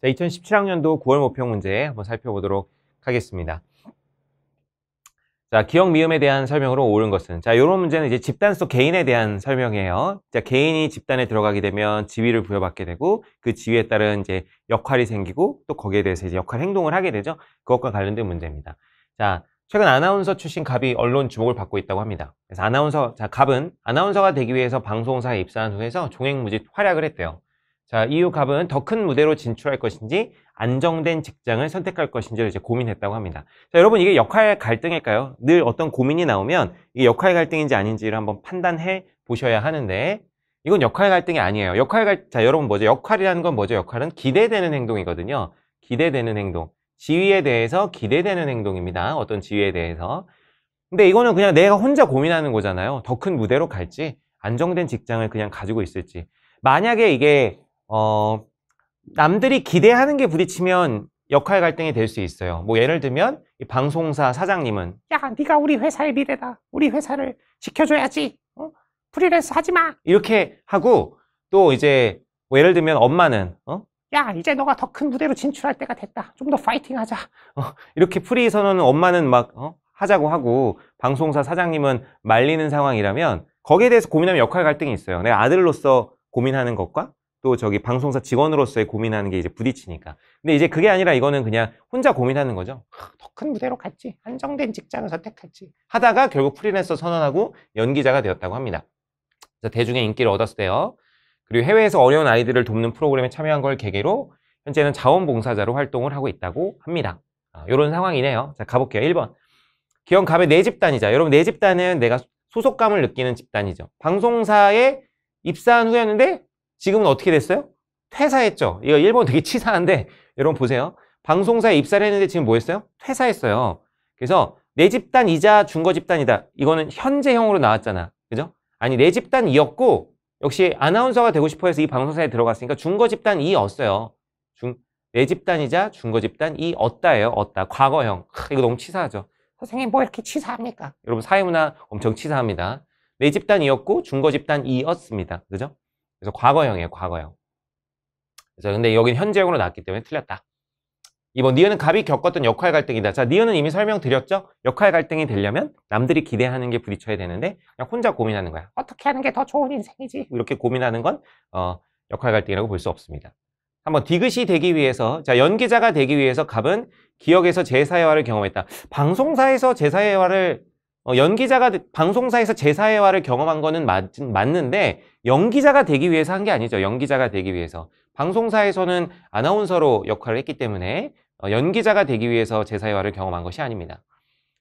자, 2017학년도 9월 모평 문제 한번 살펴보도록 하겠습니다. 자, 기억 미음에 대한 설명으로 옳은 것은 자, 요런 문제는 이제 집단 속 개인에 대한 설명이에요. 자, 개인이 집단에 들어가게 되면 지위를 부여받게 되고 그 지위에 따른 이제 역할이 생기고 또 거기에 대해서 이제 역할 행동을 하게 되죠. 그것과 관련된 문제입니다. 자, 최근 아나운서 출신 갑이 언론 주목을 받고 있다고 합니다. 그래서 아나운서, 자, 갑은 아나운서가 되기 위해서 방송사에 입사한 후에서 종횡무직 활약을 했대요. 자, EU 갑은 더 큰 무대로 진출할 것인지 안정된 직장을 선택할 것인지를 이제 고민했다고 합니다. 자, 여러분 이게 역할 갈등일까요? 늘 어떤 고민이 나오면 이게 역할 갈등인지 아닌지를 한번 판단해 보셔야 하는데 이건 역할 갈등이 아니에요. 역할 갈, 자, 여러분 뭐죠? 역할이라는 건 뭐죠? 역할은 기대되는 행동이거든요. 기대되는 행동. 지위에 대해서 기대되는 행동입니다. 어떤 지위에 대해서. 근데 이거는 그냥 내가 혼자 고민하는 거잖아요. 더 큰 무대로 갈지, 안정된 직장을 그냥 가지고 있을지. 만약에 이게 어, 남들이 기대하는 게 부딪히면 역할 갈등이 될 수 있어요. 뭐 예를 들면 방송사 사장님은 야 네가 우리 회사의 미래다. 우리 회사를 지켜줘야지. 어? 프리랜서 하지 마. 이렇게 하고 또 이제 뭐 예를 들면 엄마는 어? 야 이제 너가 더 큰 무대로 진출할 때가 됐다. 좀 더 파이팅하자. 어, 이렇게 프리 선언은 엄마는 막 어? 하자고 하고 방송사 사장님은 말리는 상황이라면 거기에 대해서 고민하면 역할 갈등이 있어요. 내가 아들로서 고민하는 것과 또 저기 방송사 직원으로서의 고민하는 게 이제 부딪히니까. 근데 이제 그게 아니라 이거는 그냥 혼자 고민하는 거죠. 더 큰 무대로 갔지. 안정된 직장을 선택했지. 하다가 결국 프리랜서 선언하고 연기자가 되었다고 합니다. 그래서 대중의 인기를 얻었어요. 그리고 해외에서 어려운 아이들을 돕는 프로그램에 참여한 걸 계기로 현재는 자원봉사자로 활동을 하고 있다고 합니다. 이런 아, 상황이네요. 자, 가볼게요. 1번. 기영갑의 내 집단이자. 여러분, 내 집단은 내가 소속감을 느끼는 집단이죠. 방송사에 입사한 후였는데 지금은 어떻게 됐어요? 퇴사했죠. 이거 일본 되게 치사한데 여러분 보세요. 방송사에 입사를 했는데 지금 뭐 했어요? 퇴사했어요. 그래서 내 집단 이자 준거 집단이다. 이거는 현재형으로 나왔잖아. 그죠? 아니 내 집단 이었고 역시 아나운서가 되고 싶어 해서 이 방송사에 들어갔으니까 준거 집단 이었어요. 중, 내 집단이자 준거 집단 이었다예요. 었다. 과거형. 크, 이거 너무 치사하죠. 선생님 뭐 이렇게 치사합니까? 여러분 사회문화 엄청 치사합니다. 내 집단이었고 준거 집단이었습니다. 그죠? 그래서 과거형이에요, 과거형. 그래서 근데 여기는 현재형으로 나왔기 때문에 틀렸다. 이번 뭐 니은은 갑이 겪었던 역할 갈등이다. 자, 니은은 이미 설명드렸죠? 역할 갈등이 되려면 남들이 기대하는 게 부딪혀야 되는데 그냥 혼자 고민하는 거야. 어떻게 하는 게 더 좋은 인생이지? 이렇게 고민하는 건 어, 역할 갈등이라고 볼 수 없습니다. 한번 디귿이 되기 위해서 자 연기자가 되기 위해서 갑은 기억에서 제사회화를 경험했다. 방송사에서 제사회화를 어, 연기자가 방송사에서 제사회화를 경험한 거는 맞, 맞는데 연기자가 되기 위해서 한 게 아니죠. 연기자가 되기 위해서. 방송사에서는 아나운서로 역할을 했기 때문에 어, 연기자가 되기 위해서 제사회화를 경험한 것이 아닙니다.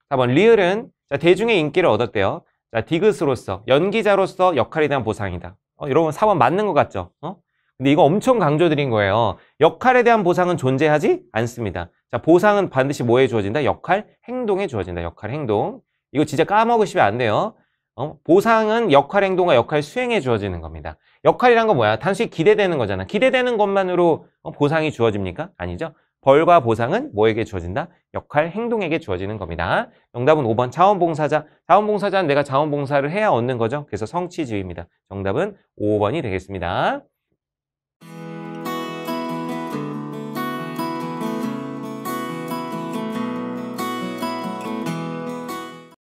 4번 리을은 자, 대중의 인기를 얻었대요. 자, 디귿으로서 연기자로서 역할에 대한 보상이다. 어, 여러분 4번 맞는 것 같죠? 어? 근데 이거 엄청 강조드린 거예요. 역할에 대한 보상은 존재하지 않습니다. 자, 보상은 반드시 뭐에 주어진다? 역할 행동에 주어진다. 역할 행동. 이거 진짜 까먹으시면 안 돼요. 어? 보상은 역할 행동과 역할 수행에 주어지는 겁니다. 역할이란 건 뭐야? 단순히 기대되는 거잖아. 기대되는 것만으로 어, 보상이 주어집니까? 아니죠. 벌과 보상은 뭐에게 주어진다? 역할 행동에게 주어지는 겁니다. 정답은 5번 자원봉사자. 자원봉사자는 내가 자원봉사를 해야 얻는 거죠. 그래서 성취지입니다. 정답은 5번이 되겠습니다.